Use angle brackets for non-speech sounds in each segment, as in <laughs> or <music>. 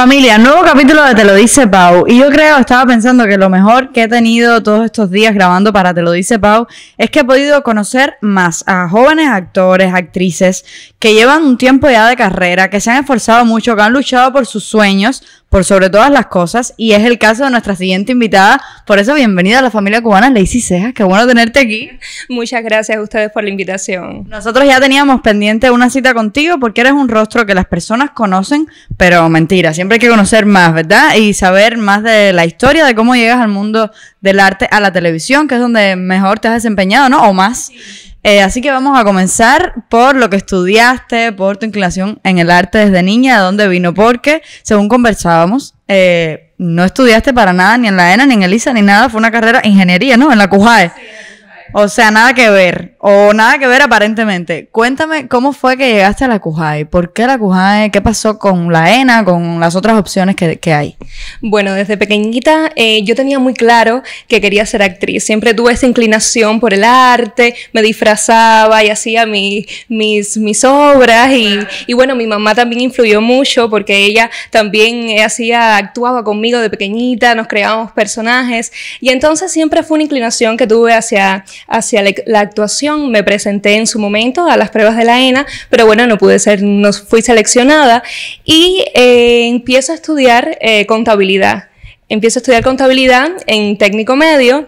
Familia, nuevo capítulo de Te lo dice Pau. Y yo creo, estaba pensando que lo mejor que he tenido todos estos días grabando para Te lo dice Pau es que he podido conocer más a jóvenes actores, actrices que llevan un tiempo ya de carrera, que se han esforzado mucho, que han luchado por sus sueños, por sobre todas las cosas, y es el caso de nuestra siguiente invitada. Por eso, bienvenida a la familia cubana, Lacey Cejas, qué bueno tenerte aquí. Muchas gracias a ustedes por la invitación. Nosotros ya teníamos pendiente una cita contigo porque eres un rostro que las personas conocen, pero mentira, siempre hay que conocer más, ¿verdad? Y saber más de la historia, de cómo llegas al mundo del arte, a la televisión, que es donde mejor te has desempeñado, ¿no? O más. Eh, así que vamos a comenzar por lo que estudiaste, por tu inclinación en el arte desde niña, de dónde vino, porque según conversábamos, eh, no estudiaste para nada, ni en la ENA, ni en ELISA, ISA, ni nada, fue una carrera ingeniería, ¿no? En la CUJAE. o sea, nada que ver o nada que ver aparentemente. Cuéntame cómo fue que llegaste a la CUJAE, por qué la CUJAE, qué pasó con la ENA, con las otras opciones que, hay. Bueno, desde pequeñita eh, yo tenía muy claro que quería ser actriz, siempre tuve esa inclinación por el arte, me disfrazaba y hacía mi, mis, mis obras y, y, bueno, mi mamá también influyó mucho porque ella también eh, hacía, actuaba conmigo de pequeñita, nos creábamos personajes y entonces siempre fue una inclinación que tuve hacia, hacia la actuación me presenté en su momento a las pruebas de la ENA, pero bueno, no pude ser, no fui seleccionada y eh, empiezo a estudiar eh, contabilidad. Empiezo a estudiar contabilidad en técnico medio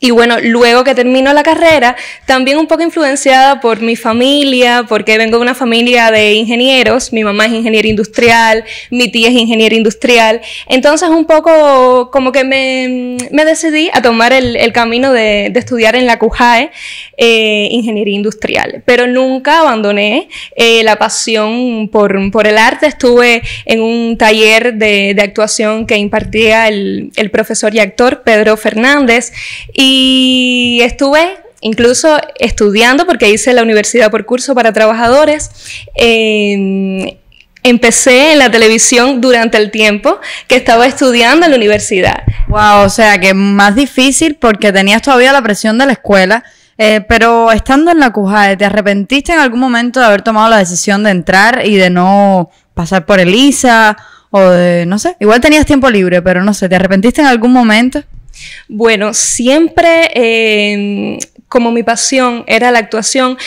y bueno, luego que termino la carrera, también un poco influenciada por mi familia, porque vengo de una familia de ingenieros, mi mamá es ingeniera industrial, mi tía es ingeniera industrial, entonces un poco como que me, decidí a tomar el, camino de, estudiar en la CUJAE eh, ingeniería industrial, pero nunca abandoné eh, la pasión por, el arte, estuve en un taller de, actuación que impartía el, el profesor y actor Pedro Fernández y y estuve incluso estudiando, porque hice la universidad por curso para trabajadores. Em, empecé en la televisión durante el tiempo que estaba estudiando en la universidad. Wow, o sea que más difícil porque tenías todavía la presión de la escuela. Eh, pero estando en la CUJAE, ¿te arrepentiste en algún momento de haber tomado la decisión de entrar y de no pasar por ELISA? O de, no sé, igual tenías tiempo libre, pero no sé, ¿te arrepentiste en algún momento? Bueno, siempre em, como mi pasión era la actuación,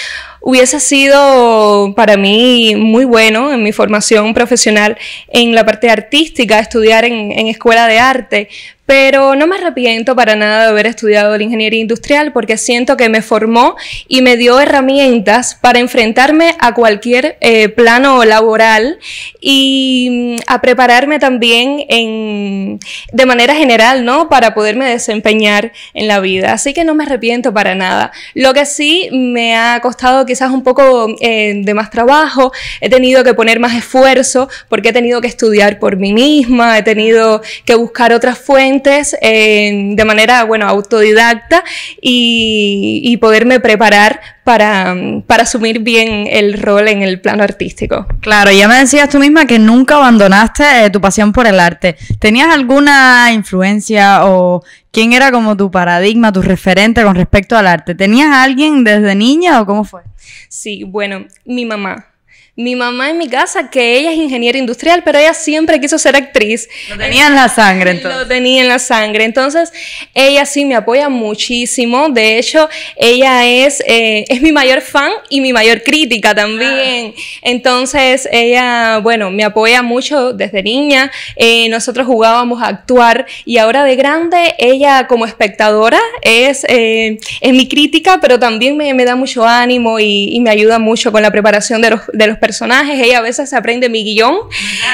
hubiese sido para mí muy bueno en mi formación profesional en la parte artística, estudiar en, en escuela de arte, pero no me arrepiento para nada de haber estudiado la ingeniería industrial porque siento que me formó y me dio herramientas para enfrentarme a cualquier eh, plano laboral y mm, a prepararme también de manera general, ¿no? Para poderme desempeñar en la vida. Así que no me arrepiento para nada. Lo que sí me ha costado quizás un poco eh, de más trabajo, he tenido que poner más esfuerzo porque he tenido que estudiar por mí misma, he tenido que buscar otras fuentes de manera, bueno, autodidacta y, poderme preparar para, asumir bien el rol en el plano artístico. Claro, ya me decías tú misma que nunca abandonaste eh, tu pasión por el arte. ¿Tenías alguna influencia o quién era como tu paradigma, tu referente con respecto al arte? ¿Tenías a alguien desde niña o cómo fue? Sí, bueno, mi mamá mi mamá en mi casa, que ella es ingeniera industrial, pero ella siempre quiso ser actriz. Lo tenía en la sangre, entonces. Lo tenía en la sangre. Entonces, ella sí me apoya muchísimo. De hecho, ella es, eh, es mi mayor fan y mi mayor crítica también. Ah. Entonces, ella, bueno, me apoya mucho desde niña. Eh, nosotros jugábamos a actuar y ahora de grande, ella como espectadora es, eh, mi crítica, pero también me, da mucho ánimo y, me ayuda mucho con la preparación de los, de los personajes, ella a veces se aprende mi guión,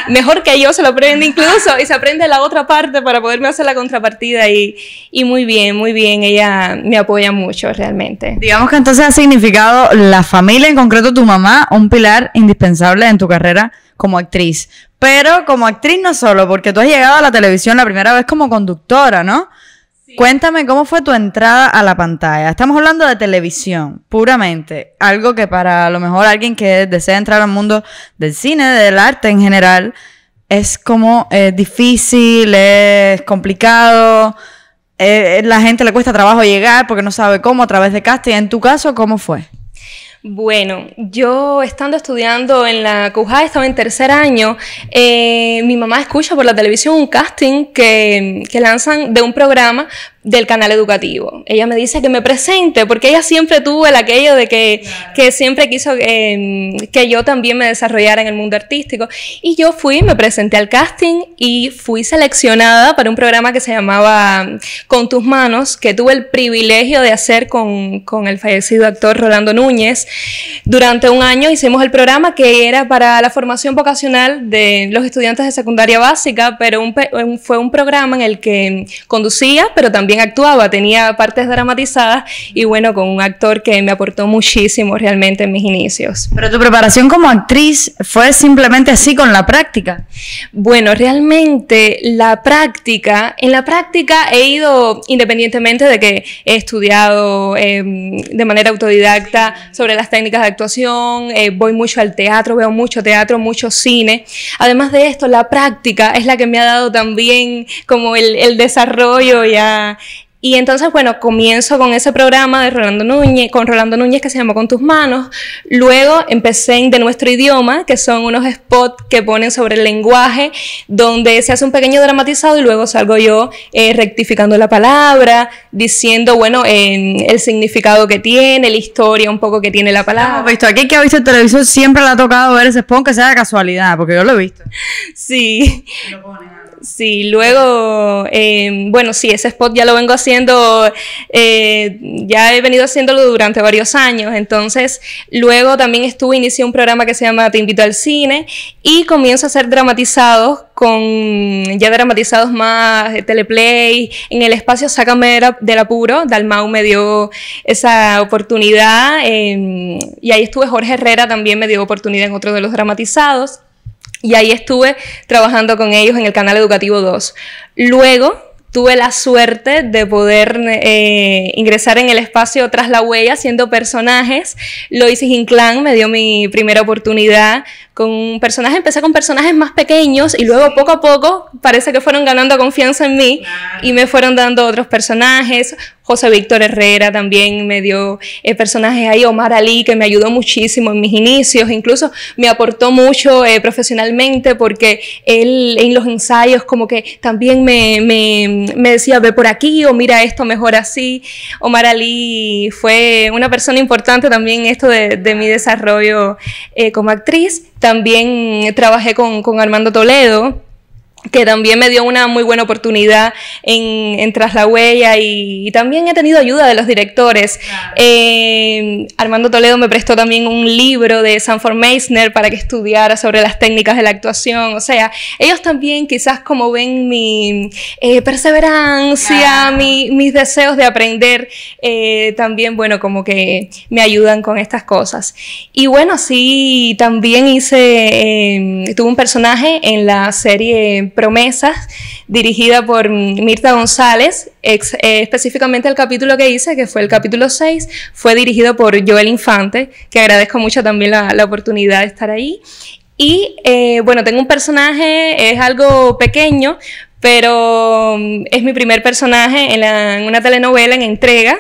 mejor que yo se lo aprende incluso, y se aprende la otra parte para poderme hacer la contrapartida y, y muy bien, muy bien, ella me apoya mucho realmente. Digamos que entonces ha significado la familia, en concreto tu mamá, un pilar indispensable en tu carrera como actriz. Pero como actriz no solo, porque tú has llegado a la televisión la primera vez como conductora, ¿no? Cuéntame cómo fue tu entrada a la pantalla. Estamos hablando de televisión, puramente. Algo que para a lo mejor alguien que desea entrar al mundo del cine, del arte en general, es como eh, difícil, es complicado. Eh, eh, la gente le cuesta trabajo llegar porque no sabe cómo a través de casting. En tu caso, ¿cómo fue? Bueno, yo estando estudiando en la CUJA, estaba en tercer año, eh, mi mamá escucha por la televisión un casting que, que lanzan de un programa del canal educativo. Ella me dice que me presente, porque ella siempre tuvo el aquello de que, siempre quiso em, que yo también me desarrollara en el mundo artístico. Y yo fui, me presenté al casting y fui seleccionada para un programa que se llamaba em, Con tus manos, que tuve el privilegio de hacer con, el fallecido actor Rolando Núñez. Durante un año hicimos el programa que era para la formación vocacional de los estudiantes de secundaria básica, pero fue un programa en el que conducía, pero también actuaba, tenía partes dramatizadas y bueno, con un actor que me aportó muchísimo realmente en mis inicios. Pero tu preparación como actriz fue simplemente así con la práctica. Bueno, realmente la práctica, en la práctica he ido, independientemente de que he estudiado em, de manera autodidacta sobre las técnicas de actuación, eh, voy mucho al teatro, veo mucho teatro, mucho cine. Además de esto, la práctica es la que me ha dado también como el desarrollo ya y entonces, bueno, comienzo con ese programa de Rolando Núñez, con Rolando Núñez que se llamó Con tus manos. Luego empecé en De Nuestro Idioma, que son unos spots que ponen sobre el lenguaje, donde se hace un pequeño dramatizado y luego salgo yo eh, rectificando la palabra, diciendo, bueno, el significado que tiene, la historia un poco que tiene la palabra. Ah, visto, aquí que ha visto el televisor siempre le ha tocado ver ese spot, que sea de casualidad, porque yo lo he visto. Sí. Sí, luego, em, bueno, sí, ese spot ya lo vengo haciendo, eh, ya he venido haciéndolo durante varios años, entonces luego también estuve, inicié un programa que se llama Te invito al cine y comienzo a ser dramatizados con ya dramatizados más, eh, teleplay, en el espacio Sácame del apuro, Dalmau me dio esa oportunidad em, y ahí estuve, Jorge Herrera también me dio oportunidad en otro de los dramatizados. Y ahí estuve trabajando con ellos en el canal educativo 2. Luego tuve la suerte de poder eh, ingresar en el espacio Tras la Huella haciendo personajes. Lo hice clan me dio mi primera oportunidad con personajes, empecé con personajes más pequeños y luego poco a poco parece que fueron ganando confianza en mí y me fueron dando otros personajes. José Víctor Herrera también me dio eh, personajes ahí, Omar Ali, que me ayudó muchísimo en mis inicios, incluso me aportó mucho eh, profesionalmente porque él en los ensayos como que también me, me, me decía, ve por aquí o mira esto mejor así. Omar Ali fue una persona importante también en esto de, mi desarrollo eh, como actriz. También eh, trabajé con, Armando Toledo, que también me dio una muy buena oportunidad en, Tras la Huella y, también he tenido ayuda de los directores. Eh, Armando Toledo me prestó también un libro de Sanford Meisner para que estudiara sobre las técnicas de la actuación. O sea, ellos también quizás como ven mi eh, perseverancia, mis deseos de aprender, eh, también, bueno, como que me ayudan con estas cosas. Y bueno, sí, también hice, tuve un personaje en la serie promesas, dirigida por Mirta González, eh, específicamente el capítulo que hice, que fue el capítulo 6, fue dirigido por Joel Infante, que agradezco mucho también la, oportunidad de estar ahí. Y eh, bueno, tengo un personaje, es algo pequeño, pero mm, es mi primer personaje en una telenovela en entrega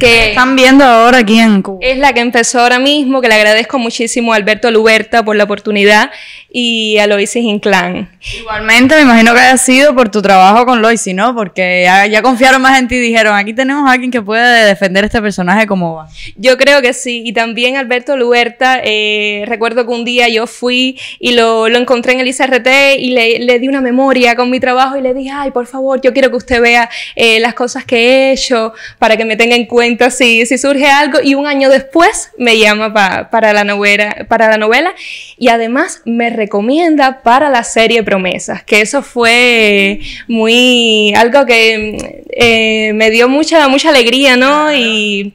que están viendo ahora aquí en Cuba. Es la que empezó ahora mismo, que le agradezco muchísimo a Alberto Luberta por la oportunidad y a Loisis Inclán. Igualmente, me imagino que haya sido por tu trabajo con Loisis, ¿no? Porque ya, confiaron más en ti y dijeron, aquí tenemos a alguien que puede defender este personaje como va. Yo creo que sí, y también Alberto Luberta, eh, recuerdo que un día yo fui y lo, encontré en el ICRT y le, di una memoria con mi trabajo y le dije, ay, por favor, yo quiero que usted vea eh, las cosas que he hecho para que me tenga en cuenta si surge algo y un año después me llama para, la novela, para la novela y además me recomienda para la serie Promesas, que eso fue muy algo que eh, me dio mucha, mucha alegría, ¿no? Y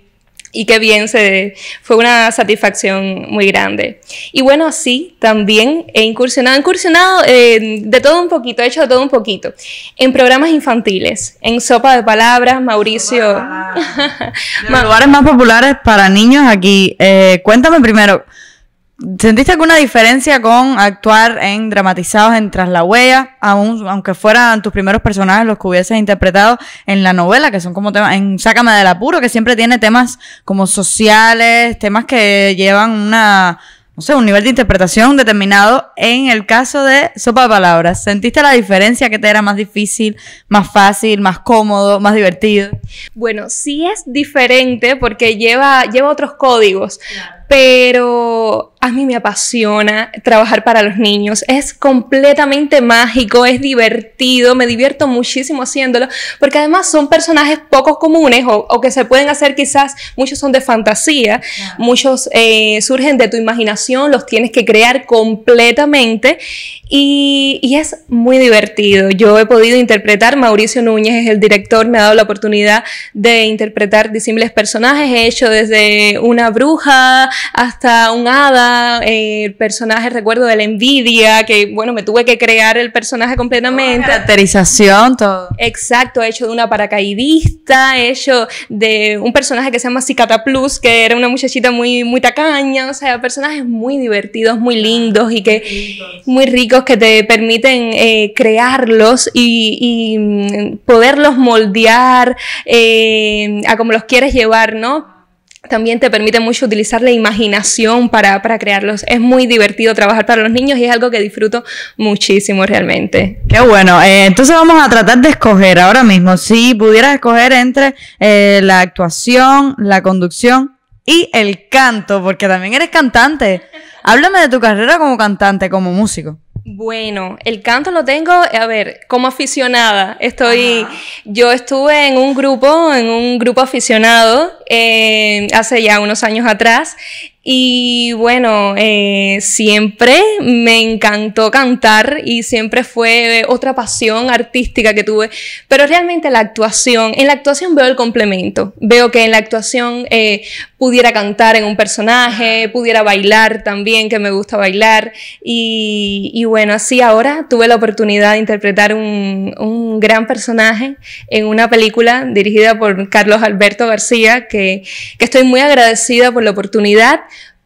y qué bien, se, fue una satisfacción muy grande. Y bueno, sí, también he incursionado, he incursionado eh, de todo un poquito, he hecho de todo un poquito, en programas infantiles, en Sopa de Palabras, Mauricio. <laughs> los lugares más populares para niños aquí. Eh, cuéntame primero, ¿Sentiste alguna diferencia con actuar en dramatizados en Tras la Huella, aunque fueran tus primeros personajes los que hubieses interpretado en la novela, que son como temas, en Sácame del apuro, que siempre tiene temas como sociales, temas que llevan una, no sé, un nivel de interpretación determinado en el caso de Sopa de Palabras? ¿Sentiste la diferencia que te era más difícil, más fácil, más cómodo, más divertido? Bueno, sí es diferente porque lleva, lleva otros códigos pero a mí me apasiona trabajar para los niños. Es completamente mágico, es divertido, me divierto muchísimo haciéndolo, porque además son personajes poco comunes o, que se pueden hacer quizás, muchos son de fantasía, muchos eh, surgen de tu imaginación, los tienes que crear completamente y, y, es muy divertido. Yo he podido interpretar, Mauricio Núñez es el director, me ha dado la oportunidad de interpretar disímiles personajes, he hecho desde una bruja, hasta un hada, el eh, personaje, recuerdo, de la envidia, que bueno, me tuve que crear el personaje completamente. caracterización, todo. Exacto, hecho de una paracaidista, hecho de un personaje que se llama Cicata Plus, que era una muchachita muy, muy tacaña, o sea, personajes muy divertidos, muy lindos y que muy ricos que te permiten eh, crearlos y, mm, poderlos moldear eh, a como los quieres llevar, ¿no? también te permite mucho utilizar la imaginación para, crearlos. Es muy divertido trabajar para los niños y es algo que disfruto muchísimo realmente. Qué bueno. Eh, entonces vamos a tratar de escoger ahora mismo, si pudieras escoger entre eh, la actuación, la conducción y el canto, porque también eres cantante. Háblame de tu carrera como cantante, como músico. Bueno, el canto lo tengo, a ver, como aficionada, estoy, yo estuve en un grupo, en un grupo aficionado eh, hace ya unos años atrás y bueno, eh, siempre me encantó cantar y siempre fue otra pasión artística que tuve, pero realmente la actuación, en la actuación veo el complemento, veo que en la actuación eh, pudiera cantar en un personaje, pudiera bailar también, que me gusta bailar, y, bueno, así ahora tuve la oportunidad de interpretar un, gran personaje en una película dirigida por Carlos Alberto García, que, que estoy muy agradecida por la oportunidad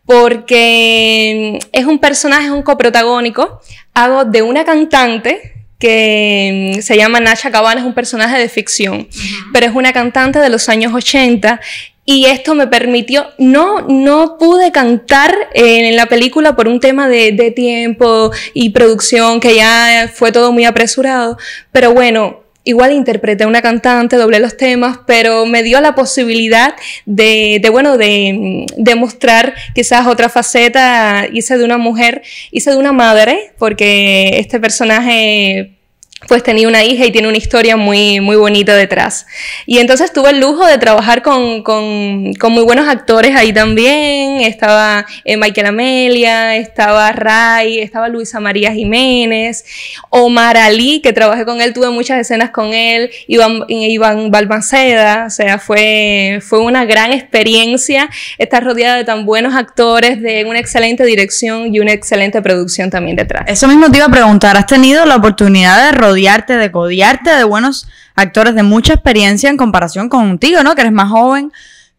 porque es un personaje, es un coprotagónico. Hago de una cantante que mm, se llama Nacha Cabana, es un personaje de ficción, pero es una cantante de los años 80 y esto me permitió, no, no pude cantar en la película por un tema de tiempo y producción que ya fue todo muy apresurado, pero bueno, igual interpreté una cantante, doblé los temas, pero me dio la posibilidad de, bueno, de, de, mostrar quizás otra faceta, hice de una mujer, hice de una madre, porque este personaje pues tenía una hija y tiene una historia muy, muy bonita detrás. Y entonces tuve el lujo de trabajar con, con, muy buenos actores ahí también. Estaba eh, Michael Amelia, estaba Ray, estaba Luisa María Jiménez, Omar Ali, que trabajé con él, tuve muchas escenas con él, Iván, Iván Balmaceda, o sea, fue, fue una gran experiencia estar rodeada de tan buenos actores, de una excelente dirección y una excelente producción también detrás. Eso mismo te iba a preguntar, ¿has tenido la oportunidad de odiarte, de codiarte de buenos actores de mucha experiencia en comparación contigo, ¿no? Que eres más joven,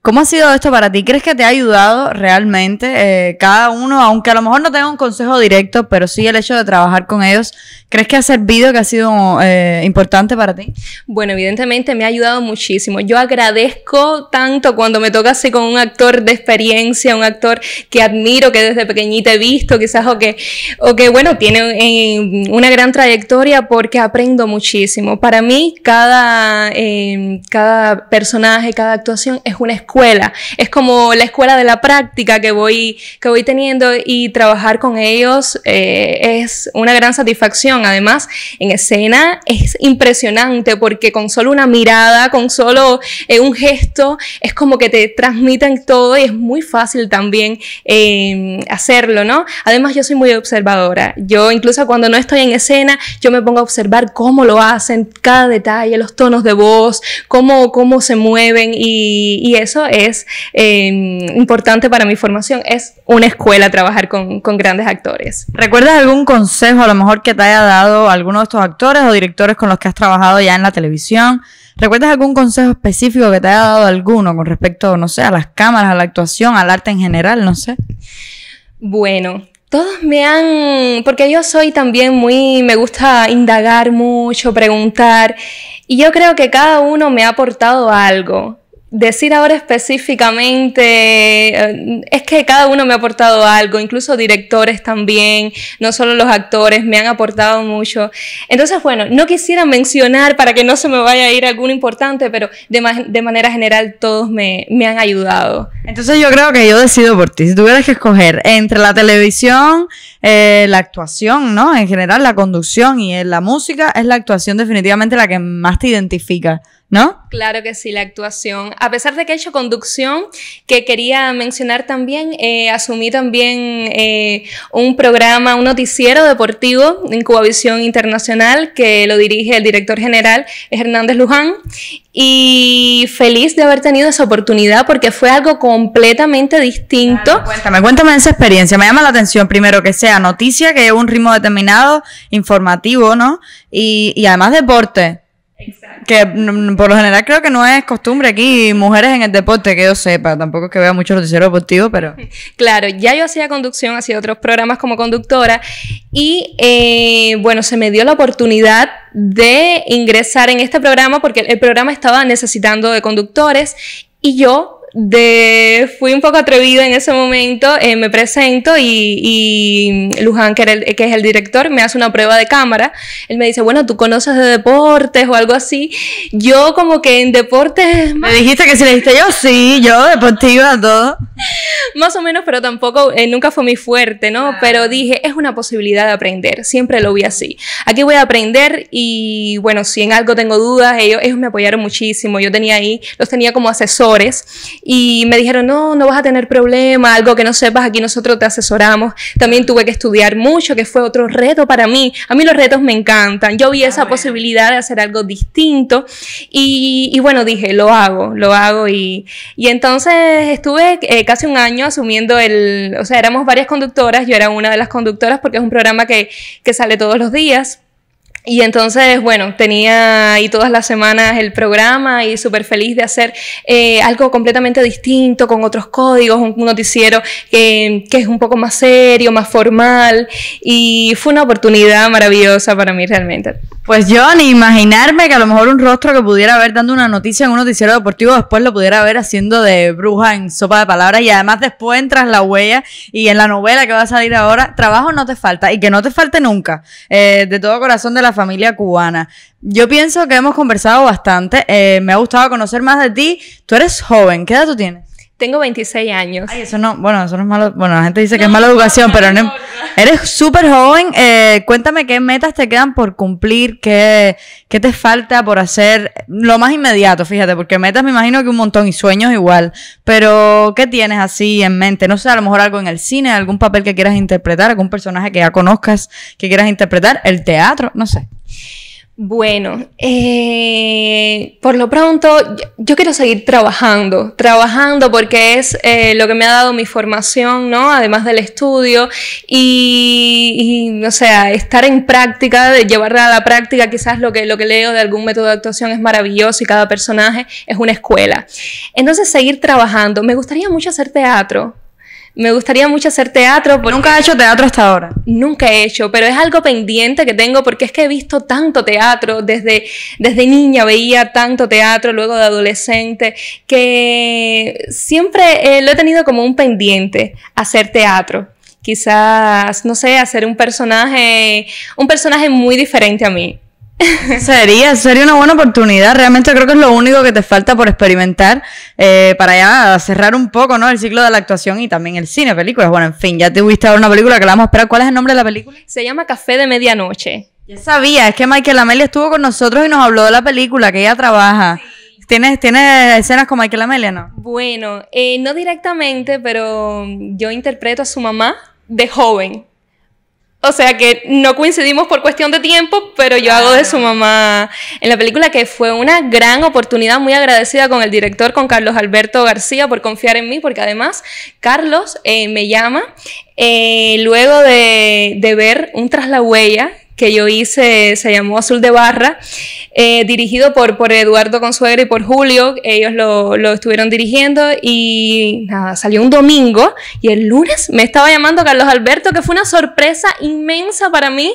¿Cómo ha sido esto para ti? ¿Crees que te ha ayudado realmente eh, cada uno, aunque a lo mejor no tenga un consejo directo, pero sí el hecho de trabajar con ellos? ¿Crees que ha servido, que ha sido eh, importante para ti? Bueno, evidentemente me ha ayudado muchísimo. Yo agradezco tanto cuando me toca así con un actor de experiencia, un actor que admiro, que desde pequeñita he visto, quizás, o que, o que bueno, tiene una gran trayectoria porque aprendo muchísimo. Para mí, cada, eh, cada personaje, cada actuación es una es como la escuela de la práctica que voy, que voy teniendo y trabajar con ellos eh, es una gran satisfacción. Además, en escena es impresionante porque con solo una mirada, con solo eh, un gesto, es como que te transmiten todo y es muy fácil también em, hacerlo, ¿no? Además, yo soy muy observadora. Yo incluso cuando no estoy en escena, yo me pongo a observar cómo lo hacen, cada detalle, los tonos de voz, cómo, cómo se mueven y eso es em, importante para mi formación, es una escuela trabajar con, con, grandes actores. ¿Recuerdas algún consejo a lo mejor que te haya dado alguno de estos actores o directores con los que has trabajado ya en la televisión? ¿Recuerdas algún consejo específico que te haya dado alguno con respecto, no sé, a las cámaras, a la actuación, al arte en general, no sé? Bueno, todos me han, porque yo soy también muy, me gusta indagar mucho, preguntar, y yo creo que cada uno me ha aportado algo. Decir ahora específicamente, eh, es que cada uno me ha aportado algo, incluso directores también, no solo los actores, me han aportado mucho. Entonces, bueno, no quisiera mencionar para que no se me vaya a ir alguno importante, pero de, manera general todos me, han ayudado. Entonces yo creo que yo decido por ti. Si tuvieras que escoger entre la televisión, eh, la actuación, ¿no? En general, la conducción y eh, la música, es la actuación definitivamente la que más te identifica. ¿no? Claro que sí, la actuación. A pesar de que he hecho conducción, que quería mencionar también, eh, asumí también eh, un programa, un noticiero deportivo en Cubavisión Internacional que lo dirige el director general Hernández Luján. Y feliz de haber tenido esa oportunidad porque fue algo completamente distinto. cuéntame, cuéntame esa experiencia. Me llama la atención primero que sea noticia, que es un ritmo determinado, informativo, ¿no? y además deporte que por lo general creo que no es costumbre aquí mujeres en el deporte, que yo sepa. Tampoco es que vea mucho noticiero deportivo, pero. <laughs> Claro, ya yo hacía conducción, hacía otros programas como conductora y eh, bueno, se me dio la oportunidad de ingresar en este programa porque el programa estaba necesitando de conductores y yo de, fui un poco atrevida en ese momento, eh, me presento y, Luján, que, es el director, me hace una prueba de cámara. Él me dice, bueno, tú conoces de deportes o algo así. Yo como que en deportes... Me dijiste que si le dijiste yo, sí, yo deportiva, todo. Más o menos, pero tampoco, eh, nunca fue mi fuerte, ¿no? Pero dije, es una posibilidad de aprender, siempre lo vi así. Aquí voy a aprender y bueno, si en algo tengo dudas, ellos, ellos me apoyaron muchísimo. Yo tenía ahí, los tenía como asesores y me dijeron, no, no vas a tener problema, algo que no sepas, aquí nosotros te asesoramos. También tuve que estudiar mucho, que fue otro reto para mí. A mí los retos me encantan. Yo vi esa ah, posibilidad de hacer algo distinto y, bueno, dije, lo hago, lo hago. Y, y entonces estuve eh, casi un año asumiendo el, o sea, éramos varias conductoras, yo era una de las conductoras porque es un programa que, que sale todos los días. Y entonces, bueno, tenía ahí todas las semanas el programa y súper feliz de hacer eh, algo completamente distinto, con otros códigos, un noticiero que, que, es un poco más serio, más formal. Y fue una oportunidad maravillosa para mí realmente. Pues yo ni imaginarme que a lo mejor un rostro que pudiera ver dando una noticia en un noticiero deportivo después lo pudiera ver haciendo de bruja en sopa de palabras y además después entras la huella y en la novela que va a salir ahora, trabajo no te falta y que no te falte nunca, eh, de todo corazón de la familia cubana. Yo pienso que hemos conversado bastante, eh, me ha gustado conocer más de ti, tú eres joven, ¿qué edad tú tienes? Tengo 26 años. Ay, eso no, bueno, eso no es malo. Bueno, la gente dice que es mala educación, pero no. Eres súper joven. Eh, cuéntame qué metas te quedan por cumplir, qué, qué te falta por hacer. Lo más inmediato, fíjate, porque metas me imagino que un montón y sueños igual. Pero, ¿qué tienes así en mente? No sé, a lo mejor algo en el cine, algún papel que quieras interpretar, algún personaje que ya conozcas que quieras interpretar, el teatro, no sé. Bueno, eh, por lo pronto yo, quiero seguir trabajando, trabajando porque es eh, lo que me ha dado mi formación, ¿no? Además del estudio y, o sea, estar en práctica, llevarla a la práctica, quizás lo que, lo que leo de algún método de actuación es maravilloso y cada personaje es una escuela. Entonces seguir trabajando, me gustaría mucho hacer teatro, me gustaría mucho hacer teatro. Porque ¿Nunca he hecho teatro hasta ahora? Nunca he hecho, pero es algo pendiente que tengo porque es que he visto tanto teatro. Desde, desde niña veía tanto teatro, luego de adolescente, que siempre eh, lo he tenido como un pendiente, hacer teatro quizás, no sé, hacer un personaje, un personaje muy diferente a mí. <laughs> sería, sería una buena oportunidad. Realmente creo que es lo único que te falta por experimentar eh, para ya cerrar un poco, ¿no? El ciclo de la actuación y también el cine, películas. Bueno, en fin, ya te viste una película que la vamos a esperar. ¿Cuál es el nombre de la película? Se llama Café de Medianoche. Ya sabía, es que Michael Amelia estuvo con nosotros y nos habló de la película que ella trabaja. ¿Tienes, escenas con Michael Amelia, no? Bueno, eh, no directamente, pero yo interpreto a su mamá de joven. O sea que no coincidimos por cuestión de tiempo, pero yo hago de su mamá en la película, que fue una gran oportunidad, muy agradecida con el director, con Carlos Alberto García, por confiar en mí, porque además Carlos eh, me llama eh, luego de, de ver un Tras la Huella, que yo hice, se llamó Azul de Barra, eh, dirigido por, por Eduardo Consuegra y por Julio, ellos lo, estuvieron dirigiendo y nada, salió un domingo y el lunes me estaba llamando Carlos Alberto, que fue una sorpresa inmensa para mí,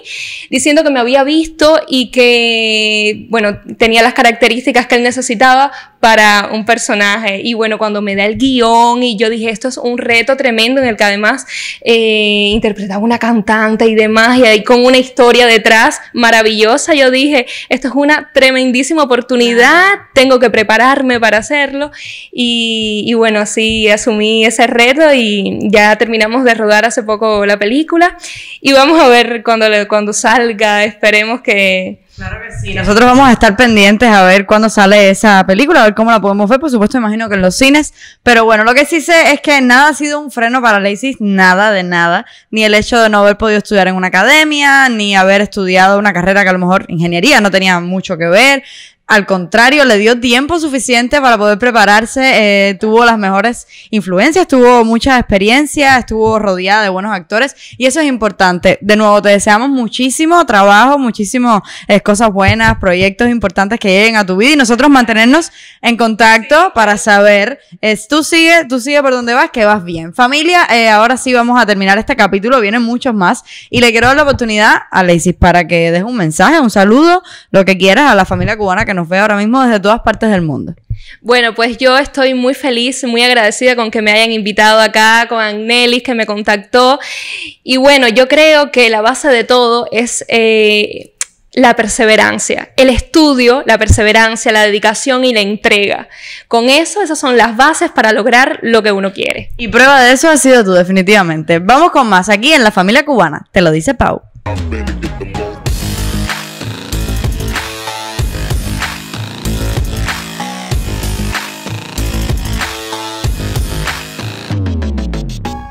diciendo que me había visto y que, bueno, tenía las características que él necesitaba para un personaje. Y bueno, cuando me da el guión y yo dije, esto es un reto tremendo en el que además eh, interpretaba una cantante y demás y ahí con una historia de detrás maravillosa. Yo dije, esto es una tremendísima oportunidad, tengo que prepararme para hacerlo. Y, bueno, así asumí ese reto y ya terminamos de rodar hace poco la película. Y vamos a ver cuando, cuando salga, esperemos que Claro que sí. Nosotros vamos a estar pendientes a ver cuándo sale esa película, a ver cómo la podemos ver, por supuesto, imagino que en los cines. Pero bueno, lo que sí sé es que nada ha sido un freno para Lacey, nada de nada. Ni el hecho de no haber podido estudiar en una academia, ni haber estudiado una carrera que a lo mejor ingeniería no tenía mucho que ver, al contrario, le dio tiempo suficiente para poder prepararse, eh, tuvo las mejores influencias, tuvo muchas experiencias, estuvo rodeada de buenos actores y eso es importante. De nuevo, te deseamos muchísimo trabajo, muchísimas eh, cosas buenas, proyectos importantes que lleguen a tu vida y nosotros mantenernos en contacto para saber, eh, tú sigue, tú sigue por donde vas, que vas bien. Familia, ahora sí vamos a terminar este capítulo, vienen muchos más y le quiero dar la oportunidad a Lacey para que deje un mensaje, un saludo, lo que quieras a la familia cubana que nos ve ahora mismo desde todas partes del mundo. Bueno, pues yo estoy muy feliz, muy agradecida con que me hayan invitado acá, con Agnelis que me contactó. Y bueno, yo creo que la base de todo es... Eh, la perseverancia, el estudio, la perseverancia, la dedicación y la entrega. Con eso, esas son las bases para lograr lo que uno quiere. Y prueba de eso ha sido tú, definitivamente. Vamos con más aquí en la familia cubana. Te lo dice Pau.